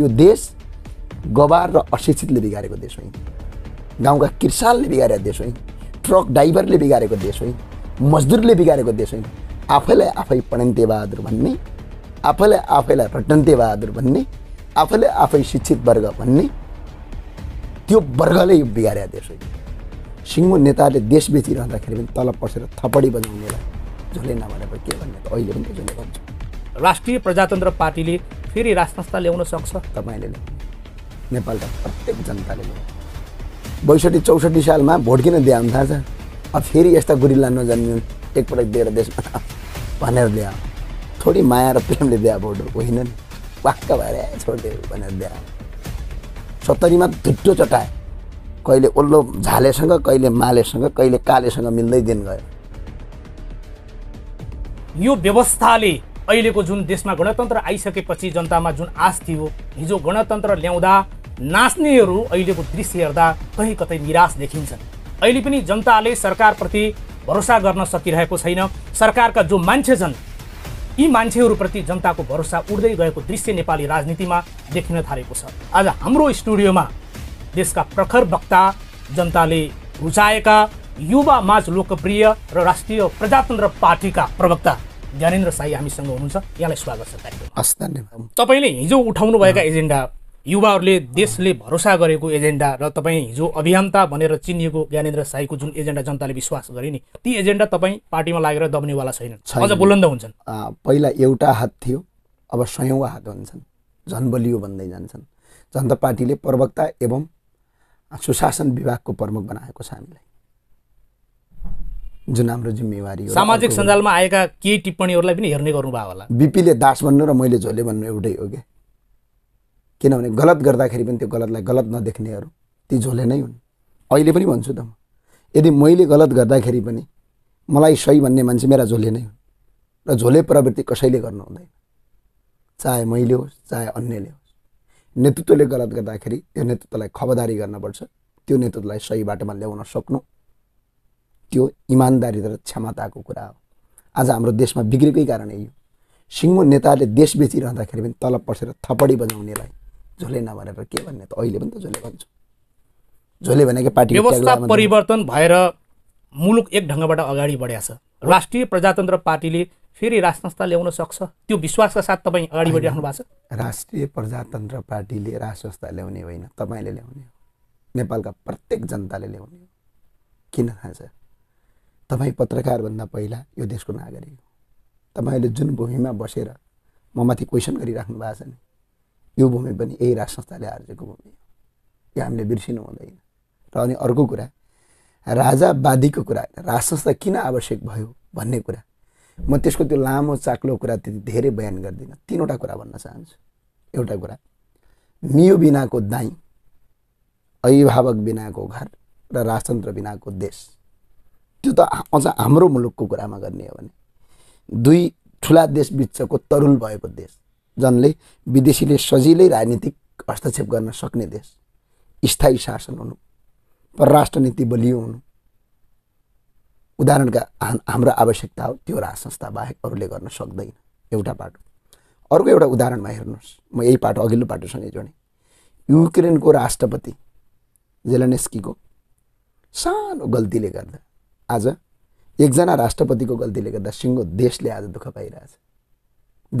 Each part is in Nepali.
यो देश गवार र अशिक्षितले बिगारेको देश होइन गाउँका किसानले बिगारेको देश होइन ट्रक ड्राइभरले बिगारेको देश होइन मजदुरले बिगारेको देश होइन आफैलाई आफै पढन्ते बहादुर भन्ने आफैलाई आफैलाई रटन्ते बहादुर भन्ने आफैले आफै शिक्षित वर्ग भन्ने त्यो वर्गले यो बिगारेको देश होइन सिङ्गो नेताले देश बेचिरहँदाखेरि पनि तल पसेर थपडी बजाउनेलाई झोले नभनेको के भन्ने त अहिले पनि झोले भन्छ राष्ट्रिय प्रजातन्त्र पार्टीले फेरि राजसंस्था ल्याउन सक्छ तपाईँले नेपालका प्रत्येक जनताले बैसठी चौसठी सालमा भोट किन दिए हुन थाहा छ अब फेरि यस्ता गुरिल्ला नजन्मिन् एकपटक दिएर देशमा भनेर दिए थोरै माया र प्रेमले दिए भोट होइन नि वाक्क भएर छोडिदियो भनेर दिए सत्तरीमा धुट्टो चटाए कहिले ओल्लो झालेसँग कहिले मालेसँग कहिले कालेसँग मिल्दै दिन गयो यो व्यवस्थाले अहिलेको जुन देशमा गणतन्त्र आइसकेपछि जनतामा जुन आश थियो हिजो गणतन्त्र ल्याउँदा नाच्नेहरू अहिलेको दृश्य हेर्दा कहीँ कतै निराश देखिन्छन् अहिले पनि जनताले सरकारप्रति भरोसा गर्न सकिरहेको छैन सरकारका जो मान्छे छन् यी मान्छेहरूप्रति जनताको भरोसा उड्दै गएको दृश्य नेपाली राजनीतिमा देखिन थालेको छ आज हाम्रो स्टुडियोमा देशका प्रखर वक्ता जनताले रुचाएका युवा माझ लोकप्रिय र राष्ट्रिय प्रजातन्त्र पार्टीका प्रवक्ता ज्ञानेन्द्र साई हामीसँग हुनुहुन्छ यहाँलाई स्वागत छ धन्यवाद तपाईँले हिजो भएका एजेन्डा युवाहरूले देशले भरोसा गरेको एजेन्डा र तपाईँ हिजो अभियन्ता भनेर चिनिएको ज्ञानेन्द्र साईको जुन एजेन्डा जनताले विश्वास गरे नि ती एजेन्डा तपाईँ पार्टीमा लागेर दब्नेवाला छैन अझ बुलन्द हुन्छन् पहिला एउटा हात थियो अब सयौँ हात हुन्छन् बलियो भन्दै जान्छन् जनता पार्टीले प्रवक्ता एवं सुशासन विभागको प्रमुख बनाएको छ हामीलाई जुन हाम्रो जिम्मेवारी हो सामाजिक सञ्जालमा आएका केही टिप्पणीहरूलाई पनि हेर्ने गर्नुभयो होला बिपीले दास भन्नु र मैले झोले भन्नु एउटै हो क्या किनभने गलत गर्दाखेरि पनि त्यो गलतलाई गलत नदेख्नेहरू ती झोले नै हुन् अहिले पनि भन्छु त म यदि मैले गलत गर्दाखेरि पनि मलाई सही भन्ने मान्छे मेरा झोले नै हुन् र झोले प्रवृत्ति कसैले गर्नु हुँदैन चाहे मैले होस् चाहे अन्यले होस् नेतृत्वले गलत गर्दाखेरि त्यो नेतृत्वलाई खबरदारी गर्नुपर्छ त्यो नेतृत्वलाई सही बाटोमा ल्याउन सक्नु त्यो इमान्दारी र क्षमताको कुरा हो आज हाम्रो देशमा बिग्रेकै कारण यो सिङ्गो नेताले देश बेचिरहँदाखेरि पनि तल पसेर थपडी बजाउनेलाई झोले नभनेर के भन्ने त अहिले पनि त झोले भन्छ झोले भनेको पार्टी व्यवस्था परिवर्तन भएर मुलुक एक ढङ्गबाट अगाडि बढ्या छ राष्ट्रिय प्रजातन्त्र पार्टीले फेरि राज संस्था ल्याउन सक्छ त्यो विश्वासका साथ तपाईँ अगाडि बढिराख्नु भएको छ राष्ट्रिय प्रजातन्त्र पार्टीले राज संस्था ल्याउने होइन तपाईँले ल्याउने हो नेपालका प्रत्येक जनताले ल्याउने हो किन थाहा छ तपाईँ पत्रकारभन्दा पहिला यो देशको नागरिक हो तपाईँले जुन भूमिमा बसेर म माथि क्वेसन गरिराख्नु भएको छ नि यो भूमि पनि यही राज संस्थाले आर्जेको भूमि हो यो हामीले बिर्सिनु हुँदैन र अनि अर्को कुरा राजावादीको कुरा राज संस्था किन आवश्यक भयो भन्ने कुरा म त्यसको त्यो लामो चाक्लो कुरा त्यति धेरै बयान गर्दिनँ तिनवटा कुरा भन्न चाहन्छु एउटा कुरा मियो बिनाको दाई अभिभावक बिनाको घर र राजतन्त्र बिनाको देश त्यो त अझ हाम्रो मुलुकको कुरामा गर्ने हो भने दुई ठुला देशबिचको तरुल भएको देश जसले विदेशीले सजिलै राजनीतिक हस्तक्षेप गर्न सक्ने देश स्थायी शासन हुनु परराष्ट्र नीति बलियो हुनु उदाहरणका हाम्रो आवश्यकता हो त्यो राज संस्था बाहेक अरूले गर्न सक्दैन एउटा पाटो अर्को एउटा उदाहरणमा हेर्नुहोस् म यही पाटो अघिल्लो पाटोसँगै जोडेँ युक्रेनको राष्ट्रपति जेलनेस्कीको सानो गल्तीले गर्दा आज एकजना राष्ट्रपतिको गल्तीले गर्दा सिङ्गो देशले आज दुःख पाइरहेछ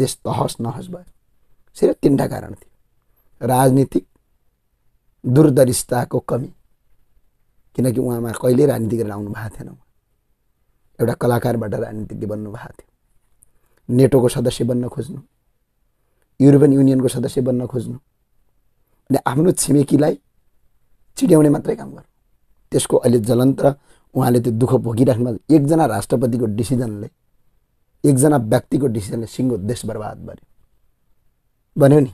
देश तहस नहस भयो सिर्फ तिनवटा कारण थियो राजनीतिक दूरदर्शिताको कमी किनकि उहाँमा कहिले राजनीति गरेर आउनु भएको थिएन उहाँ एउटा कलाकारबाट राजनीतिज्ञ बन्नु भएको थियो नेटोको सदस्य बन्न खोज्नु युरोपियन युनियनको सदस्य बन्न खोज्नु अनि आफ्नो छिमेकीलाई चिड्याउने मात्रै काम गर्नु त्यसको अहिले ज्वलन्त उहाँले त्यो दुःख भोगिराख्नु भएको एकजना राष्ट्रपतिको डिसिजनले एकजना व्यक्तिको डिसिजनले सिङ्गो देश बर्बाद गर्यो भन्यो नि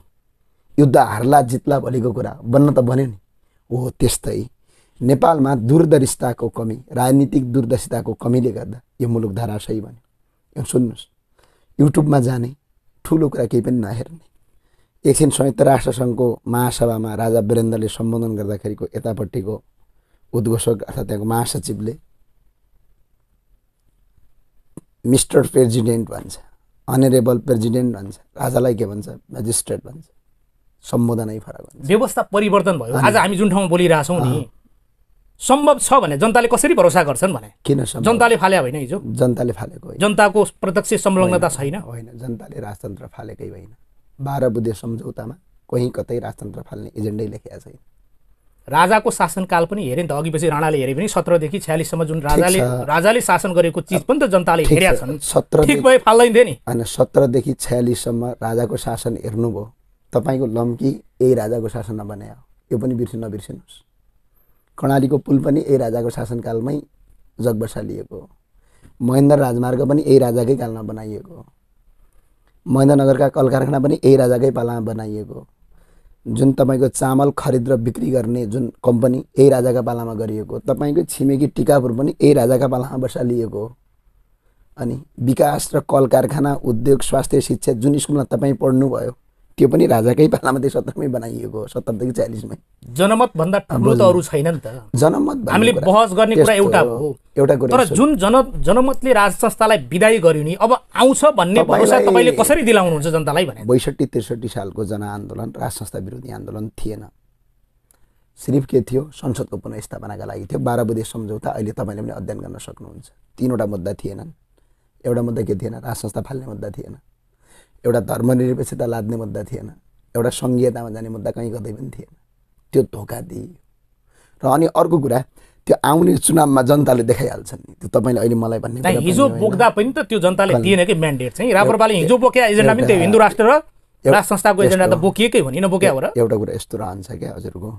युद्ध हार्ला जित्ला भोलिको कुरा बन्न त भन्यो नि हो त्यस्तै नेपालमा दूरदर्शिताको कमी राजनीतिक दूरदर्शिताको कमीले गर्दा यो मुलुक सही भन्यो यो सुन्नुहोस् युट्युबमा जाने ठुलो कुरा केही पनि नहेर्ने एकछिन संयुक्त राष्ट्रसङ्घको महासभामा राजा वीरेन्द्रले सम्बोधन गर्दाखेरिको यतापट्टिको उद्घोषक अर्थात् त्यहाँको महासचिवले मिस्टर प्रेजिडेन्ट भन्छ अनरेबल प्रेजिडेन्ट भन्छ राजालाई के भन्छ म्याजिस्ट्रेट भन्छ सम्बोधनै फरक हुन्छ व्यवस्था परिवर्तन भयो आज हामी जुन ठाउँमा बोलिरहेछौँ नि सम्भव छ भने जनताले कसरी भरोसा गर्छन् भने किन जनताले फाले होइन हिजो जनताले फालेको जनताको प्रत्यक्ष संलग्नता छैन होइन जनताले राजतन्त्र फालेकै होइन बाह्र बुद्धि सम्झौतामा कहीँ कतै राजतन्त्र फाल्ने एजेन्डै लेखेका छैन राजाको शासनकाल पनि हेऱ्यो नि त अघि पछि राणाले हेऱ्यो भने सत्रदेखि छ्यालिससम्म जुन राजाले राजाले शासन गरेको चिज पनि त जनताले हेरेका छन् सत्र ठिक भए फाल्दैन थियो नि होइन सत्रदेखि छ्यालिससम्म राजाको शासन हेर्नुभयो तपाईँको लम्की यही राजाको शासनमा बनायो यो पनि बिर्सि नबिर्सिनुहोस् कर्णालीको पुल पनि यही राजाको शासनकालमै जगबसा लिएको महेन्द्र राजमार्ग पनि यही राजाकै कालमा बनाइएको हो महेन्द्रनगरका कल कारखाना पनि यही राजाकै पालामा बनाइएको जुन तपाईँको चामल खरिद र बिक्री गर्ने जुन कम्पनी यही राजाका पालामा गरिएको तपाईँको छिमेकी टिकापुर पनि यही राजाका पालामा बसा लिएको हो अनि विकास र कल कारखाना उद्योग स्वास्थ्य शिक्षा जुन स्कुलमा तपाईँ पढ्नुभयो त्यो पनि राजाकै पालामा त्यो सत्रमै बनाइएको सत्तरदेखि चालिसमै जनमत भन्दा ठुलो त अरू छैन नि त जनमत हामीले बहस गर्ने कुरा एउटा हो एउटा कुरा तर जुन जन जनमतले राज संस्थालाई विदाई गर्यो नि अब आउँछ भन्ने भरोसा तपाईँले कसरी दिलाउनुहुन्छ जनतालाई भने बैसठी त्रिसठी सालको जनआन्दोलन राज संस्था विरोधी आन्दोलन थिएन सिर्फ के थियो संसदको पुनर्स्थापनाका लागि थियो बाह्र बुधे सम्झौता अहिले तपाईँले पनि अध्ययन गर्न सक्नुहुन्छ तिनवटा मुद्दा थिएनन् एउटा मुद्दा के थिएन राज संस्था फाल्ने मुद्दा थिएन एउटा धर्मनिरपेक्षता लाद्ने मुद्दा थिएन एउटा सङ्घीयतामा जाने मुद्दा कहीँ कतै पनि थिएन त्यो धोका दिइयो र अनि अर्को कुरा त्यो आउने चुनावमा जनताले देखाइहाल्छन् नि त्यो तपाईँले अहिले मलाई भन्ने हिजो बोक्दा पनि त त्यो जनताले दिएन कि म्यान्डेट चाहिँ राप्रपाले हिजो बोके एजेन्डा पनि त्यो हिन्दू राष्ट्र र राष्ट्र संस्थाको एजेन्डा त बोकिएकै हो नि नबोक्या हो र एउटा कुरा यस्तो रहन्छ क्या हजुरको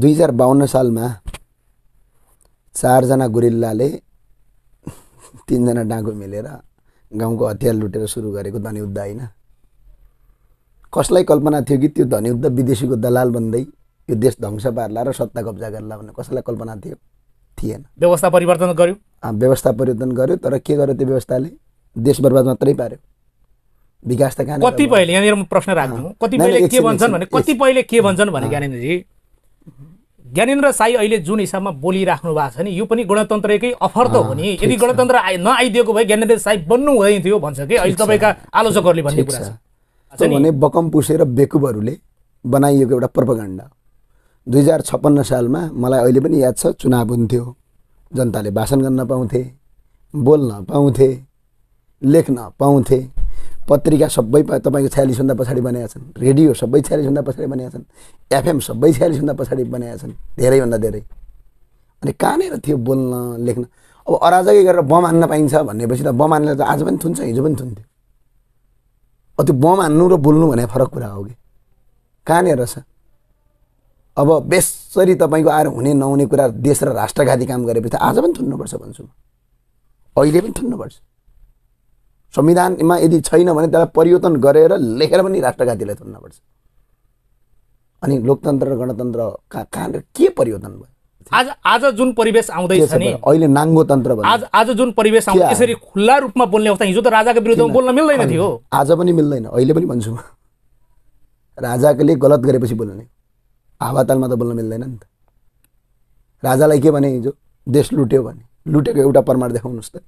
दुई हजार बाहन्न सालमा चारजना गुरिल्लाले तिनजना डाँगो मिलेर गाउँको हतियार लुटेर सुरु गरेको धनियुद्ध होइन कसलाई कल्पना थियो कि त्यो धनियुद्ध विदेशीको दलाल बन्दै यो देश ध्वंस पार्ला र सत्ता कब्जा गर्ला भनेर कसैलाई कल्पना थियो थिएन व्यवस्था परिवर्तन गर्यो व्यवस्था परिवर्तन गर्यो तर के गर्यो त्यो व्यवस्थाले देश बर्बाद मात्रै पार्यो विकास त कहाँ कतिपयले यहाँनिर म प्रश्न राख्छु कतिपयले के भन्छन् भने कतिपयले के भन्छन् भने ज्ञानेन्द्रजी ज्ञानेन्द्र साई अहिले जुन हिसाबमा बोलिराख्नु भएको छ नि यो पनि गणतन्त्रकै अफर त हो नि यदि गणतन्त्र नआइदिएको भए ज्ञानेन्द्र साई बन्नु हुँदैन थियो भन्छ कि अहिले तपाईँका आलोचकहरूले भन्ने कुरा छ भने बकम पुसेर बेकुबहरूले बनाइएको एउटा प्रपगण्डा दुई हजार छप्पन्न सालमा मलाई अहिले पनि याद छ चुनाव हुन्थ्यो जनताले भाषण गर्न पाउँथे बोल्न पाउँथे लेख्न पाउँथे पत्रिका सबै तपाईँको छ्यालिसभन्दा पछाडि बनाएका छन् रेडियो सबै छ्यालिसभन्दा पछाडि बनाएका छन् एफएम सबै छ्यालिसभन्दा पछाडि बनाएका छन् धेरैभन्दा धेरै अनि कहाँनिर थियो बोल्न लेख्न अब अराजकै गरेर बम हान्न पाइन्छ भनेपछि त बम हान्नेलाई त आज पनि थुन्छ हिजो पनि थुन्थ्यो अब त्यो बम हान्नु र बोल्नु भने फरक कुरा हो कि कहाँनिर छ अब बेसरी तपाईँको आएर हुने नहुने कुरा देश र राष्ट्रघाती काम गरेपछि त आज पनि थुन्नुपर्छ भन्छु म अहिले पनि थुन्नुपर्छ संविधानमा यदि छैन भने त्यसलाई परिवर्तन गरेर लेखेर पनि राष्ट्रघातीलाई पर्छ अनि लोकतन्त्र र गणतन्त्र कहाँ कहाँ के परिवर्तन भयो आज आज जुन परिवेश आउँदैछ नि अहिले नाङ्गो तन्त्र आज आज जुन परिवेश आउँछ त्यसरी खुल्ला रूपमा बोल्ने अवस्था हिजो त राजाको विरुद्धमा बोल्न मिल्दैन थियो आज पनि मिल्दैन अहिले पनि भन्छु म राजाले गलत गरेपछि बोल्ने आवातालमा त बोल्न मिल्दैन नि त राजालाई के भने हिजो देश लुट्यो भने लुटेको एउटा प्रमाण देखाउनुहोस् त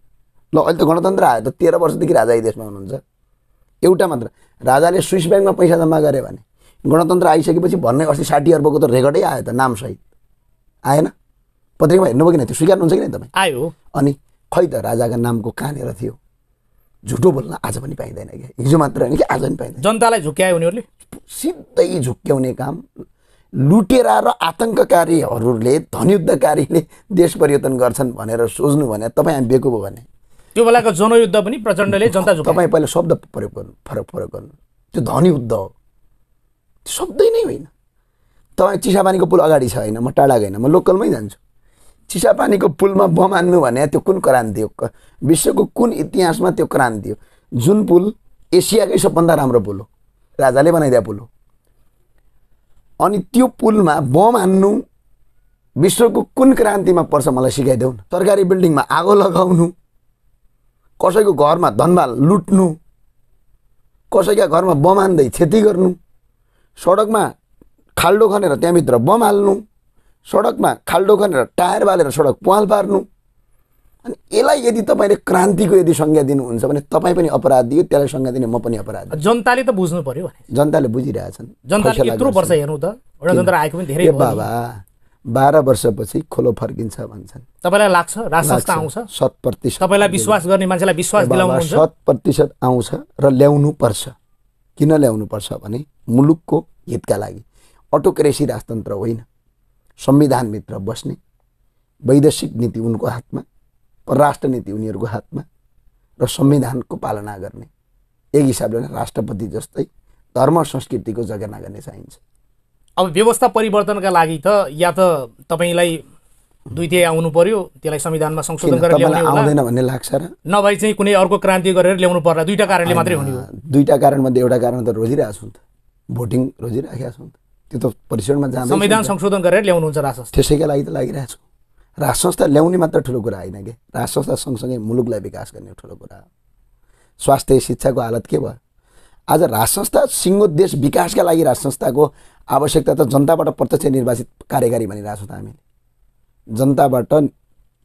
ल अहिले त गणतन्त्र आयो त तेह्र वर्षदेखि राजा यी देशमा हुनुहुन्छ एउटा मात्र राजाले स्विस ब्याङ्कमा पैसा जम्मा गऱ्यो भने गणतन्त्र आइसकेपछि भन्ने अस्ति साठी अर्बको त रेकर्डै आयो त नामसहित आएन पत्रिकामा हेर्नुभयो कि त्यो स्वीकार्नुहुन्छ कि नै तपाईँ आयो अनि खै त राजाको नामको कहाँनिर थियो झुटो बोल्न आज पनि पाइँदैन क्या हिजो मात्र होइन कि आज पनि पाइँदैन जनतालाई झुक्क्यायो उनीहरूले सिधै झुक्क्याउने काम लुटेरा र आतङ्ककारीहरूले धनयुद्धकारीले देश परिवर्तन गर्छन् भनेर सोच्नु भने तपाईँ हामी बेकुबो भने त्यो बेलाको जनयुद्ध पनि प्रचण्डले जनता तपाईँ पहिला शब्द प्रयोग गर्नु फरक प्रयोग गर्नु त्यो युद्ध हो त्यो शब्दै नै होइन तपाईँ चिसापानीको पुल अगाडि छ होइन म टाढा गएन म लोकलमै जान्छु चिसापानीको पुलमा बम हान्नु भने त्यो कुन क्रान्ति हो विश्वको कुन इतिहासमा त्यो क्रान्ति हो जुन पुल एसियाकै सबभन्दा राम्रो पुल हो राजाले बनाइदिएको पुल हो अनि त्यो पुलमा बम हान्नु विश्वको कुन क्रान्तिमा पर्छ मलाई सिकाइदेऊ न सरकारी बिल्डिङमा आगो लगाउनु कसैको घरमा धनमाल लुट्नु कसैका घरमा बम हान्दै क्षति गर्नु सडकमा खाल्डो खनेर त्यहाँभित्र बम हाल्नु सडकमा खाल्डो खनेर टायर बालेर सडक पुवाल पार्नु अनि यसलाई यदि तपाईँले क्रान्तिको यदि संज्ञा दिनुहुन्छ भने तपाईँ पनि अपराधी हो त्यसलाई संज्ञा दिने म पनि अपराधी जनताले त बुझ्नु पर्यो जनताले बुझिरहेछन् जनताले यत्रो वर्ष हेर्नु त एउटा जनता आएको पनि धेरै बाबा बाह्र वर्षपछि खोलो फर्किन्छ भन्छन् तपाईँलाई लाग्छ आउँछ शत प्रतिशत विश्वास गर्ने मान्छेलाई विश्वास शत प्रतिशत आउँछ र ल्याउनु पर्छ किन ल्याउनु पर्छ भने मुलुकको हितका लागि अटोक्रेसी राजतन्त्र होइन संविधानभित्र बस्ने वैदेशिक नीति उनको हातमा परराष्ट्र नीति उनीहरूको हातमा र संविधानको पालना गर्ने एक हिसाबले राष्ट्रपति जस्तै धर्म संस्कृतिको जगेर्ना गर्ने चाहिन्छ अब व्यवस्था परिवर्तनका लागि त या त तपाईँलाई दुइटै आउनु पर्यो त्यसलाई संविधानमा संशोधन गरेर आउँदैन भन्ने लाग्छ र नभए चाहिँ कुनै अर्को क्रान्ति गरेर ल्याउनु पर्ला दुईवटा कारणले मात्रै हुने हो दुईवटा कारणमध्ये एउटा कारण त रोजिरहेको छु नि त भोटिङ रोजिराखेका त त्यो त परिसरमा जान्छ संविधान संशोधन गरेर ल्याउनुहुन्छ संस्था त्यसैका लागि त लागिरहेको छु राज संस्था ल्याउने मात्र ठुलो कुरा होइन कि राज संस्था सँगसँगै मुलुकलाई विकास गर्ने ठुलो कुरा हो स्वास्थ्य शिक्षाको हालत के भयो आज राज संस्था सिङ्गो देश विकासका लागि राज संस्थाको आवश्यकता त जनताबाट प्रत्यक्ष निर्वाचित कार्यकारी भनिरहेछौँ त हामीले जनताबाट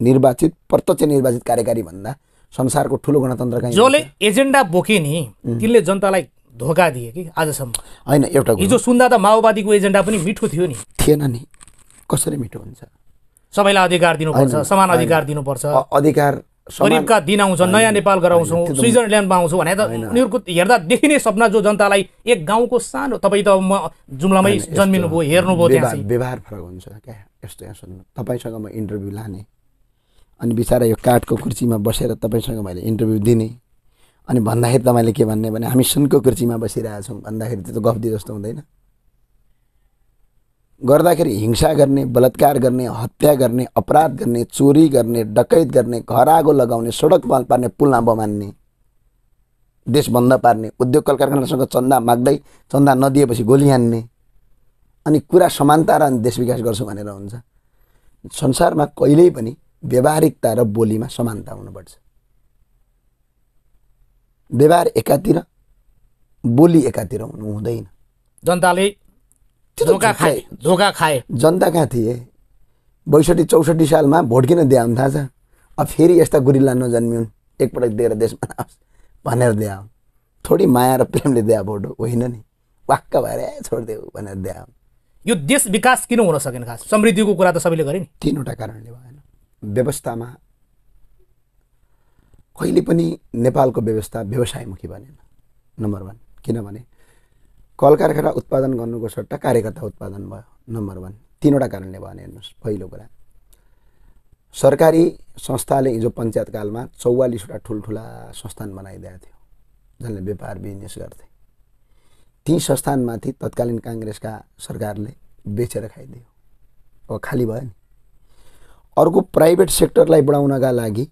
निर्वाचित प्रत्यक्ष निर्वाचित कार्यकारी भन्दा संसारको ठुलो गणतन्त्रका जसले एजेन्डा बोके नि तिनले जनतालाई धोका दिए कि आजसम्म होइन एउटा हिजो सुन्दा त माओवादीको एजेन्डा पनि मिठो थियो नि थिएन नि कसरी मिठो हुन्छ सबैलाई अधिकार दिनुपर्छ समान अधिकार दिनुपर्छ अधिकार गरिबका दिन आउँछन् नयाँ नेपाल गराउँछौँ स्विजरल्यान्डमा आउँछौँ भने त उनीहरूको हेर्दा देखिने सपना जो जनतालाई एक गाउँको सानो तपाईँ त म जुम्लामै जन्मिनुभयो हेर्नुभयो व्यवहार फरक हुन्छ क्या यस्तो यहाँ सुन्नु तपाईँसँग म इन्टरभ्यू लाने अनि बिचरा यो काठको कुर्सीमा बसेर तपाईँसँग मैले इन्टरभ्यू दिने अनि भन्दाखेरि तपाईँले के भन्ने भने हामी सुनको कुर्सीमा बसिरहेछौँ भन्दाखेरि त्यो त गफ जस्तो हुँदैन गर्दाखेरि हिंसा गर्ने बलात्कार गर्ने हत्या गर्ने अपराध गर्ने चोरी गर्ने डकैत गर्ने घर आगो लगाउने सडक बन्द पार्ने पुल लाम्बो मान्ने देश बन्द पार्ने उद्योग कल कारखानासँग चन्दा माग्दै चन्दा नदिएपछि गोली हान्ने अनि कुरा समानता र देश विकास गर्छु भनेर हुन्छ संसारमा कहिल्यै पनि व्यावहारिकता र बोलीमा समानता हुनुपर्छ व्यवहार एकातिर बोली एकातिर हुनु हुँदैन जनताले धोका खाए धोका खाए जनता कहाँ थिए बैसठी चौसठी सालमा भोट किन दिए हुन् थाहा छ अब फेरि यस्ता गुरिल्ला नजन्मिउन् एकपटक दिएर देशमा आओस् भनेर दिए थोडी माया र प्रेमले दिए भोट होइन नि वाक्क भएर छोडिदेऊ भनेर दिए यो देश विकास किन हुन सकेन खास समृद्धिको कुरा त सबैले गरे नि तिनवटा कारणले भएन व्यवस्थामा कहिले पनि नेपालको व्यवस्था व्यवसायमुखी बनेन नम्बर वान किनभने कल कारखाना उत्पादन गर्नुको सट्टा कार्यकर्ता उत्पादन भयो नम्बर वान तिनवटा कारणले भने हेर्नुहोस् पहिलो कुरा सरकारी संस्थाले हिजो पञ्चायतकालमा चौवालिसवटा ठुल्ठुला संस्थान बनाइदिएको थियो जसले व्यापार बिजनेस गर्थे ती संस्थानमाथि तत्कालीन काङ्ग्रेसका सरकारले बेचेर खाइदियो अब खाली भयो नि अर्को प्राइभेट सेक्टरलाई बढाउनका लागि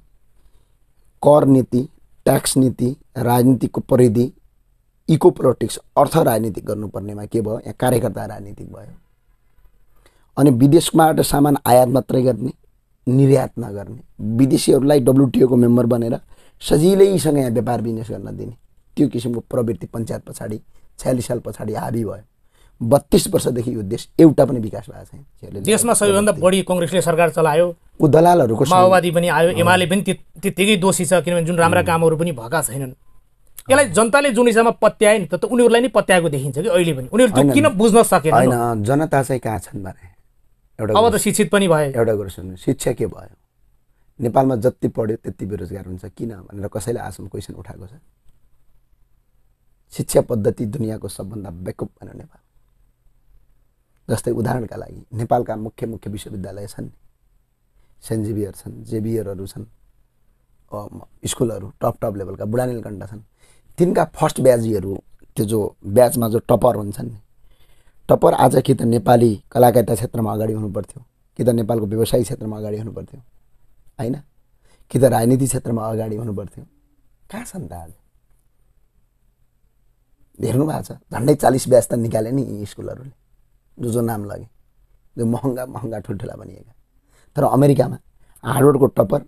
कर नीति ट्याक्स नीति राजनीतिको परिधि इको पोलिटिक्स अर्थ राजनीति गर्नुपर्नेमा के भयो यहाँ कार्यकर्ता राजनीतिक भयो अनि विदेशबाट सामान आयात मात्रै गर्ने निर्यात नगर्ने विदेशीहरूलाई डब्लुटिओको मेम्बर बनेर सजिलैसँग यहाँ व्यापार बिजनेस गर्न दिने त्यो किसिमको प्रवृत्ति पञ्चायत पछाडि छयालिस साल पछाडि हाबी भयो बत्तिस वर्षदेखि यो देश एउटा पनि विकास भएको छैन देशमा सबैभन्दा बढी कङ्ग्रेसले सरकार चलायो ऊ दलालहरूको माओवादी पनि आयो एमाले पनि त्यत्तिकै दोषी छ किनभने जुन राम्रा कामहरू पनि भएका छैनन् यसलाई जनताले जुन हिसाबमा पत्याए नि त उनीहरूलाई नै पत्याएको देखिन्छ कि अहिले पनि उनीहरू किन बुझ्न सकेन होइन जनता चाहिँ कहाँ छन् भने एउटा अब त शिक्षित पनि भयो एउटा कुरो सुन्नु शिक्षा के भयो नेपालमा जति पढ्यो त्यति बेरोजगार हुन्छ किन भनेर कसैले आसम क्वेसन उठाएको छ शिक्षा पद्धति दुनियाँको सबभन्दा बेकअप भनेर नेपाल जस्तै उदाहरणका लागि नेपालका मुख्य मुख्य विश्वविद्यालय छन् सेन्ट सेन्जिबियर छन् जेबियरहरू छन् स्कुलहरू टप टप लेभलका बुढानीलकण्ड छन् तिनका फर्स्ट ब्याजीहरू त्यो जो ब्याचमा जो टपर हुन्छन् टपर आज कि त नेपाली कलाकारिता क्षेत्रमा अगाडि हुनुपर्थ्यो कि त नेपालको व्यवसायिक क्षेत्रमा अगाडि हुनुपर्थ्यो पर्थ्यो होइन कि त राजनीति क्षेत्रमा अगाडि हुनुपर्थ्यो कहाँ छन् त आज हेर्नु भएको छ झन्डै चालिस ब्याज त निकाले नि यी स्कुलहरूले जो जो नाम लगे जो महँगा महँगा ठुल्ठुला बनिएका तर अमेरिकामा हार्डवर्डको टपर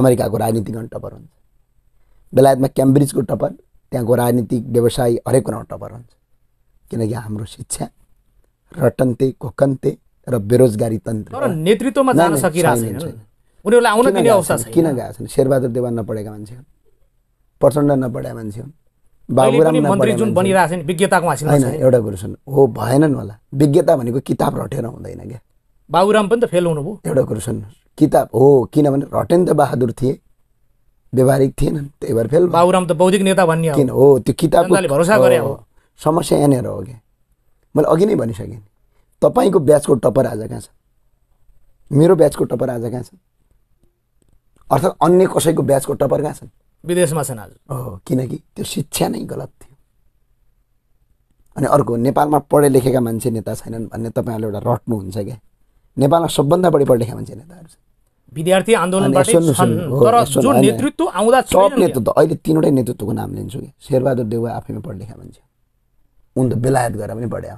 अमेरिकाको राजनीतिगण टपर हुन्छ बेलायतमा क्याम्ब्रिजको टपर त्यहाँको राजनीतिक व्यवसाय हरेक कुरामा टपर हुन्छ किनकि हाम्रो शिक्षा रटन्ते कोकन्ते र बेरोजगारी तन्त्र नेतृत्वमा जान सकिरहेको किन गएको छन् शेरबहादुर देवान नपढेका मान्छे हुन् प्रचण्ड नपढेका मान्छे हुन् बाबुराम होइन एउटा कुरो सुन हो भएनन् होला विज्ञता भनेको किताब रटेर हुँदैन क्या बाबुराम पनि त फेल हुनुभयो एउटा कुरो सुन्नुहोस् किताब हो किनभने रटेन्द्र बहादुर थिए व्यवहारिक थिएनन् त्यही भएर फेल बाबुराम त बौद्धिक नेता भन्ने किन हो त्यो किताब भरोसा गरे हो समस्या यहाँनिर हो क्या मैले अघि नै भनिसकेँ तपाईँको ब्याचको टप्पर आज कहाँ छ मेरो ब्याचको टप्पर आज कहाँ छ अर्थात् अन्य कसैको ब्याचको टप्पर कहाँ छन् विदेशमा छन् आज हो किनकि त्यो शिक्षा नै गलत थियो अनि अर्को नेपालमा पढे लेखेका मान्छे नेता छैनन् भन्ने तपाईँहरूले एउटा रट्नुहुन्छ क्या नेपालमा सबभन्दा बढी पढे लेखेका मान्छे नेताहरू छन् विद्यार्थी आन्दोलनबाट छन् तर जुन नेतृत्व आउँदा सब नेतृत्व अहिले तिनवटै नेतृत्वको नाम लिन्छु कि शेरबहादुर देउवा आफैमा लेखा मान्छे उन त बेलायत गरेर पनि पढ्या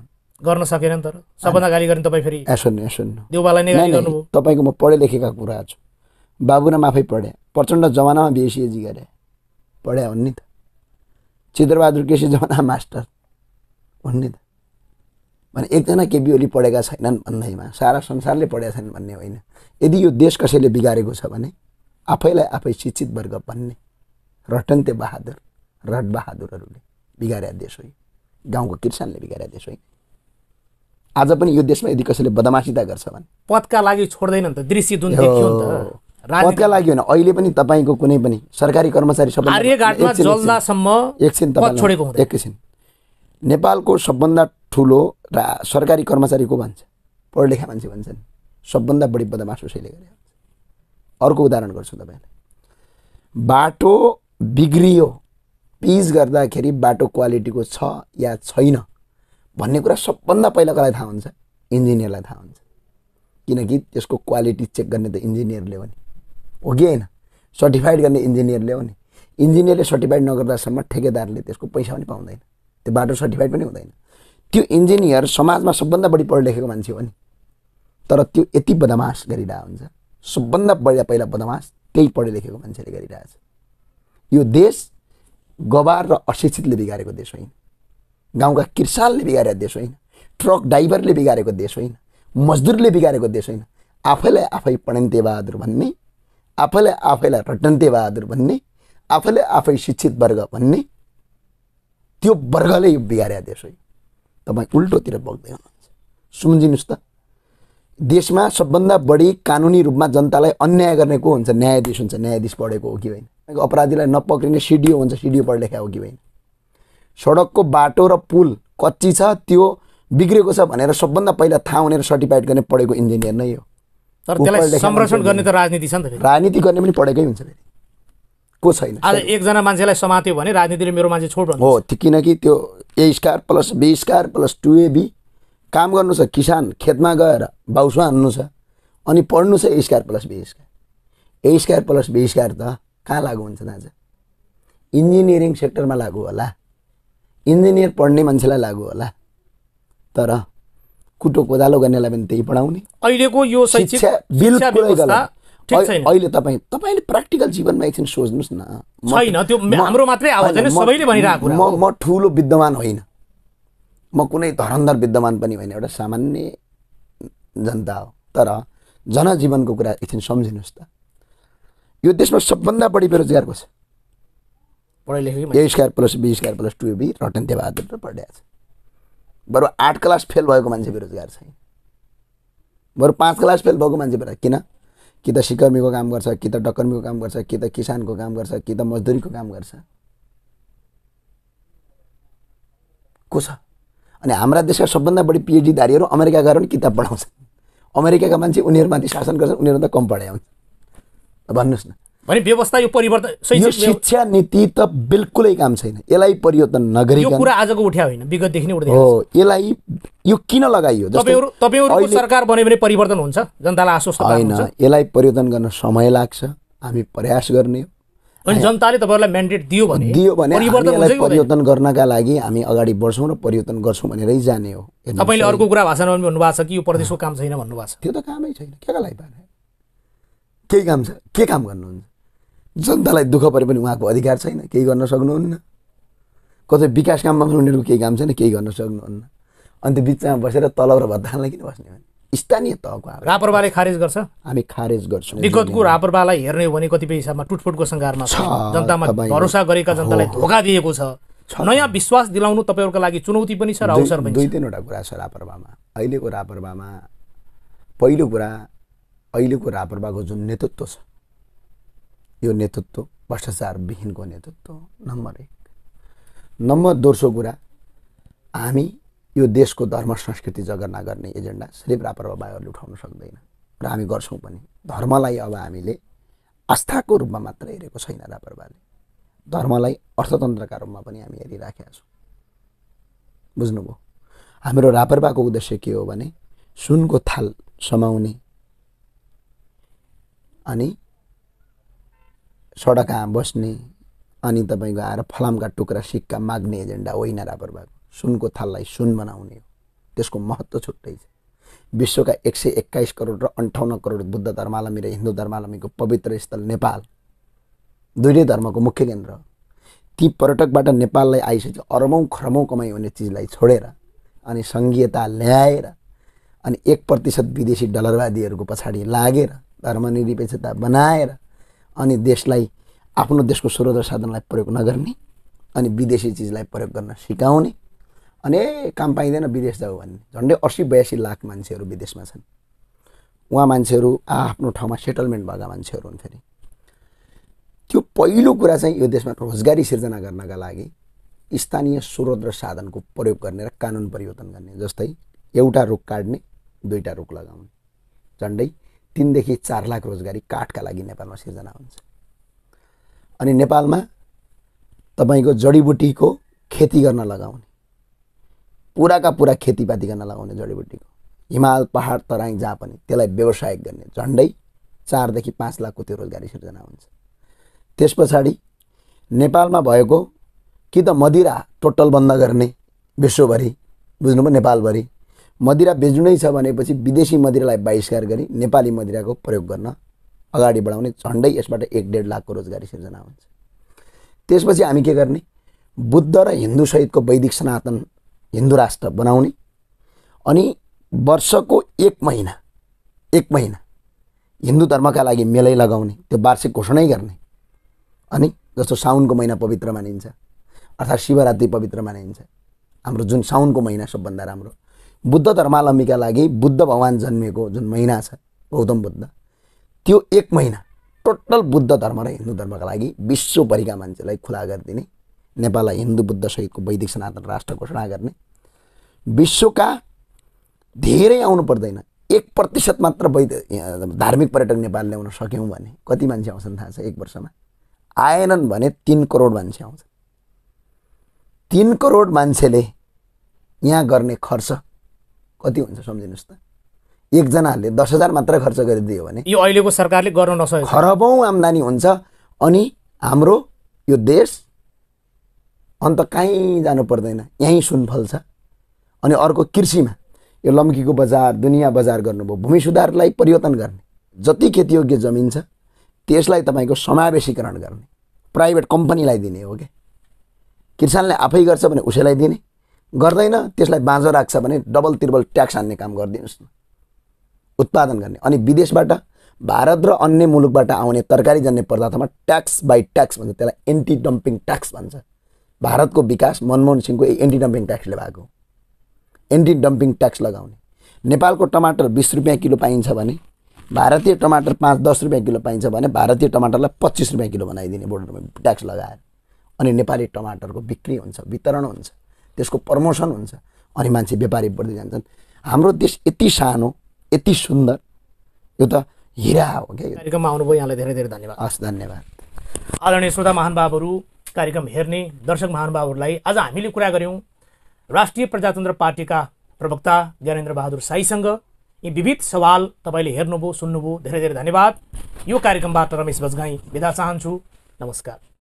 गर्न सकेनन् तर सबभन्दा गाली गर्ने तपाईँ फेरि देउवालाई नै गाली गर्नुभयो तपाईँको म पढे लेखेका कुरा छु बाबुराम आफै पढे प्रचण्ड जमानामा बिएसिएजी गरे पढ्या हुन् नि त चित्रबहादुर केसी जमाना मास्टर हुन् नि त भने एकजना ओली पढेका छैनन् भन्दैमा सारा संसारले पढेका छैनन् भन्ने होइन यदि यो देश कसैले बिगारेको छ भने आफैलाई आफै शिक्षित वर्ग भन्ने रटन्ते बहादुर रट रटबहादुरहरूले बिगारे देश होइन गाउँको किसानले बिगारे देश होइन आज पनि यो देशमा यदि कसैले बदमासिता गर्छ भने पदका लागि छोड्दैन नि त दृश्य जुन पदका लागि होइन अहिले पनि तपाईँको कुनै पनि सरकारी कर्मचारी सबै एकछिन एकछिन नेपालको सबभन्दा ठुलो रा सरकारी कर्मचारी को भन्छ लेखा मान्छे भन्छन् सबभन्दा बढी बदमास उसैले गरे अर्को उदाहरण गर्छु तपाईँलाई बाटो बिग्रियो पिज गर्दाखेरि बाटो क्वालिटीको छ या छैन भन्ने कुरा सबभन्दा पहिला कसलाई थाहा हुन्छ इन्जिनियरलाई थाहा हुन्छ किनकि त्यसको क्वालिटी चेक गर्ने त इन्जिनियरले हो नि हो कि होइन सर्टिफाइड गर्ने इन्जिनियरले हो नि इन्जिनियरले सर्टिफाइड नगर्दासम्म ठेकेदारले त्यसको पैसा पनि पाउँदैन त्यो बाटो सर्टिफाइड पनि हुँदैन त्यो इन्जिनियर समाजमा सबभन्दा बढी पढ लेखेको मान्छे हो नि तर त्यो यति बदमास गरिरहेको हुन्छ सबभन्दा बढी पहिला बदमास त्यही पढे लेखेको मान्छेले गरिरहेछ यो देश गवार र अशिक्षितले बिगारेको देश होइन गाउँका किसानले बिगारेको देश होइन ट्रक ड्राइभरले बिगारेको देश होइन मजदुरले बिगारेको देश होइन आफैलाई आफै बहादुर भन्ने आफैलाई आफैलाई रटन्तेबहादुर भन्ने आफैले आफै शिक्षित वर्ग भन्ने त्यो वर्गले यो बिगार्या देश है तपाईँ उल्टोतिर बग्दै हुनुहुन्छ सम्झिनुहोस् त देशमा सबभन्दा बढी कानुनी रूपमा जनतालाई अन्याय गर्ने को हुन्छ न्यायाधीश हुन्छ न्यायाधीश पढेको हो कि होइन अपराधीलाई नपक्रिने सिडिओ हुन्छ सिडिओ पढ लेखा हो कि होइन सडकको बाटो र पुल कच्ची छ त्यो बिग्रेको छ भनेर सबभन्दा पहिला थाहा हुनेर सर्टिफाइड गर्ने पढेको इन्जिनियर नै हो तर त्यसलाई संरक्षण गर्ने त राजनीति छ नि त राजनीति गर्ने पनि पढेकै हुन्छ फेरि को छैन आज एकजना मान्छेलाई समात्यो भने राजनीतिले मेरो मान्छे छोड हो किनकि त्यो A square plus B square plus two A B काम गर्नु छ किसान खेतमा गएर बाउसमा हान्नु छ अनि पढ्नु छ A square plus B square A square plus B square त कहाँ लागु हुन्छ आज इन्जिनियरिङ सेक्टरमा लागु होला इन्जिनियर पढ्ने मान्छेलाई लागु होला तर कुटो कोदालो गर्नेलाई पनि त्यही पढाउने अहिलेको यो शिक्षा बिल अहिले तपाईँ तपाईँले प्र्याक्टिकल जीवनमा एकछिन सोच्नुहोस् न छैन त्यो हाम्रो मात्रै आवाज होइन सबैले भनिरहेको म ठुलो विद्यमान होइन म कुनै धरन्धर विद्यमान पनि होइन एउटा सामान्य जनता हो तर जनजीवनको कुरा एकछिन सम्झिनुहोस् त यो देशमा सबभन्दा बढी बेरोजगारको छ पढाइ लेखेको A square plus B square plus two B रटन बहादुर र पढाएको छ बरु आठ क्लास फेल भएको मान्छे बेरोजगार छैन बरु पाँच क्लास फेल भएको मान्छे बेरोजगार किन कि त सिकर्मीको काम गर्छ कि त डकर्मीको काम गर्छ कि त किसानको काम गर्छ कि त मजदुरीको काम गर्छ को छ अनि हाम्रा देशका सबभन्दा बढी पिएचडीधारीहरू अमेरिका गएर पनि किताब पढाउँछन् अमेरिकाका मान्छे उनीहरूमाथि शासन गर्छन् उनीहरू त कम पढाइ हुन्छ भन्नुहोस् न भने व्यवस्था यो परिवर्तन शैक्षिक शिक्षा नीति त बिल्कुलै काम छैन यसलाई परिवर्तन नगरी यो कुरा आजको उठ्या होइन विगतदेखि नै उठ्दै हो यसलाई यो किन लगाइयो तपाईँहरू तपाईँहरूको सरकार बन्यो भने परिवर्तन हुन्छ जनतालाई आश्वस्त होइन यसलाई परिवर्तन गर्न समय लाग्छ हामी प्रयास गर्ने अनि जनताले तपाईँहरूलाई म्यान्डेट दियो भने दियो भने परिवर्तन गर्नका लागि हामी अगाडि बढ्छौँ र परिवर्तन गर्छौँ भनेरै जाने हो तपाईँले अर्को कुरा भाषामा पनि भन्नुभएको छ कि यो प्रदेशको काम छैन भन्नुभएको छ त्यो त कामै छैन के लागि केही काम छ के काम गर्नुहुन्छ जनतालाई दुःख परे पनि उहाँको अधिकार छैन केही गर्न सक्नुहुन्न कतै विकास काममा पनि उनीहरूको केही काम छैन केही गर्न सक्नुहुन्न अनि बिचमा बसेर तलब र भत्तालाई किन बस्ने भने स्थानीय तहको रापरवाले खारेज गर्छ हामी खारेज गर्छौँ विगतको रापरवालाई हेर्ने हो भने कतिपय हिसाबमा टुटफुटको सङ्घारमा जनतामा भरोसा गरेका जनतालाई धोका दिएको छ नयाँ विश्वास दिलाउनु तपाईँहरूको लागि चुनौती पनि छ र अवसर पनि दुई तिनवटा कुरा छ रापरवामा अहिलेको रापरवामा पहिलो कुरा अहिलेको रापरवाको जुन नेतृत्व छ यो नेतृत्व भ्रष्टाचारविहीनको नेतृत्व नम्बर एक नम्बर दोस्रो कुरा हामी यो देशको धर्म संस्कृति जगर्ना गर्ने एजेन्डा सिर्फ भाइहरूले उठाउन सक्दैन र हामी गर्छौँ पनि धर्मलाई अब हामीले आस्थाको रूपमा मात्र हेरेको छैन राप्रभाले धर्मलाई अर्थतन्त्रका रूपमा पनि हामी हेरिराखेका छौँ बुझ्नुभयो हाम्रो रापरबाको उद्देश्य के हो भने सुनको थाल समाउने अनि सडकहाँ बस्ने अनि तपाईँको आएर फलामका टुक्रा सिक्का माग्ने एजेन्डा होइन रापरबाको सुनको थाललाई सुन बनाउने हो त्यसको महत्त्व छुट्टै छ विश्वका एक सय एक्काइस करोड र अन्ठाउन्न करोड बुद्ध धर्मालमी र हिन्दू धर्मालमीको पवित्र स्थल नेपाल दुइटै धर्मको मुख्य केन्द्र ती पर्यटकबाट नेपाललाई आइसके अरबौँ खरबौँ कमाइ हुने चिजलाई छोडेर अनि सङ्घीयता ल्याएर अनि एक प्रतिशत विदेशी डलरवादीहरूको पछाडि लागेर धर्मनिरपेक्षता बनाएर अनि देशलाई आफ्नो देशको स्रोत साधनलाई प्रयोग नगर्ने अनि विदेशी चिजलाई प्रयोग गर्न सिकाउने अनि काम पाइँदैन विदेश जाऊ भन्ने झन्डै असी बयासी लाख मान्छेहरू विदेशमा छन् उहाँ मान्छेहरू आफ्नो ठाउँमा सेटलमेन्ट भएका मान्छेहरू हुन् फेरि त्यो पहिलो कुरा चाहिँ यो देशमा रोजगारी सिर्जना गर्नका लागि स्थानीय स्रोत र साधनको प्रयोग गर्ने र कानुन परिवर्तन गर्ने जस्तै एउटा रुख काट्ने दुईवटा रुख लगाउने झन्डै तिनदेखि चार लाख रोजगारी काठका लागि नेपालमा सिर्जना हुन्छ अनि नेपालमा तपाईँको जडीबुटीको खेती गर्न लगाउने पुराका पुरा खेतीपाती गर्न लगाउने जडीबुटीको हिमाल पहाड तराई जहाँ पनि त्यसलाई व्यवसायिक गर्ने झन्डै चारदेखि पाँच लाखको त्यो रोजगारी सिर्जना हुन्छ त्यस पछाडि नेपालमा भएको कि त मदिरा टोटल बन्द गर्ने विश्वभरि बुझ्नुभयो नेपालभरि मदिरा बेच्नु नै छ भनेपछि विदेशी मदिरालाई बहिष्कार गरी नेपाली मदिराको प्रयोग गर्न अगाडि बढाउने झन्डै यसबाट एक डेढ लाखको रोजगारी सिर्जना हुन्छ त्यसपछि हामी के गर्ने बुद्ध र हिन्दूसहितको वैदिक सनातन हिन्दू राष्ट्र बनाउने अनि वर्षको एक महिना एक महिना हिन्दू धर्मका लागि मेलै लगाउने त्यो वार्षिक घोषणै गर्ने अनि जस्तो साउनको महिना पवित्र मानिन्छ अर्थात् शिवरात्रि पवित्र मानिन्छ हाम्रो जुन साउनको महिना सबभन्दा राम्रो बुद्ध धर्मावलम्बीका लागि बुद्ध भगवान् जन्मिएको जुन महिना छ गौतम बुद्ध त्यो एक महिना टोटल बुद्ध धर्म र हिन्दू धर्मका लागि विश्वभरिका मान्छेलाई खुला गरिदिने नेपाललाई हिन्दू बुद्ध सहितको वैदिक सनातन राष्ट्र घोषणा गर्ने विश्वका धेरै आउनु पर्दैन एक प्रतिशत मात्र वैद धार्मिक पर्यटक नेपाल ल्याउन सक्यौँ भने कति मान्छे आउँछन् थाहा छ एक वर्षमा आएनन् भने तिन करोड मान्छे आउँछन् तिन करोड मान्छेले यहाँ गर्ने खर्च कति हुन्छ सम्झिनुहोस् त एकजनाहरूले दस हजार मात्र खर्च गरिदियो भने यो अहिलेको सरकारले गर्न नसक्यो खरबौँ आम्दानी हुन्छ अनि हाम्रो यो देश अन्त कहीँ जानु पर्दैन यहीँ सुनफल छ अनि अर्को कृषिमा यो लम्कीको बजार दुनियाँ बजार गर्नुभयो भूमि सुधारलाई परिवर्तन गर्ने जति खेतीयोग्य जमिन छ त्यसलाई तपाईँको समावेशीकरण गर्ने प्राइभेट कम्पनीलाई दिने हो क्या किसानले आफै गर्छ भने उसैलाई दिने गर्दैन त्यसलाई बाँझो राख्छ भने डबल त्रिबल ट्याक्स हान्ने काम गरिदिनुहोस् न उत्पादन गर्ने अनि विदेशबाट भारत र अन्य मुलुकबाट आउने तरकारी जन्ने पदार्थमा ट्याक्स बाई ट्याक्स भन्छ त्यसलाई एन्टी डम्पिङ ट्याक्स भन्छ भारतको विकास मनमोहन सिंहको एन्टी डम्पिङ ट्याक्सले भएको एन्टी डम्पिङ ट्याक्स लगाउने नेपालको टमाटर बिस रुपियाँ किलो पाइन्छ भने भारतीय टमाटर पाँच दस रुपियाँ किलो पाइन्छ भने भारतीय टमाटरलाई पच्चिस रुपियाँ किलो बनाइदिने बोर्डरमा ट्याक्स लगाएर अनि नेपाली टमाटरको बिक्री हुन्छ वितरण हुन्छ त्यसको प्रमोसन हुन्छ अनि मान्छे व्यापारी बढ्दै जान्छन् हाम्रो देश यति सानो यति सुन्दर यो त हिरा हो क्या कार्यक्रममा आउनुभयो यहाँलाई धेरै धेरै धन्यवाद हस् धन्यवाद आदरणीय श्रोता महानुभावहरू कार्यक्रम हेर्ने दर्शक महानुभावहरूलाई आज हामीले कुरा गऱ्यौँ राष्ट्रिय प्रजातन्त्र पार्टीका प्रवक्ता ज्ञानेन्द्र बहादुर साईसँग यी विविध सवाल तपाईँले हेर्नुभयो सुन्नुभयो धेरै धेरै धन्यवाद यो कार्यक्रमबाट रमेश बजगाई बिदा चाहन्छु नमस्कार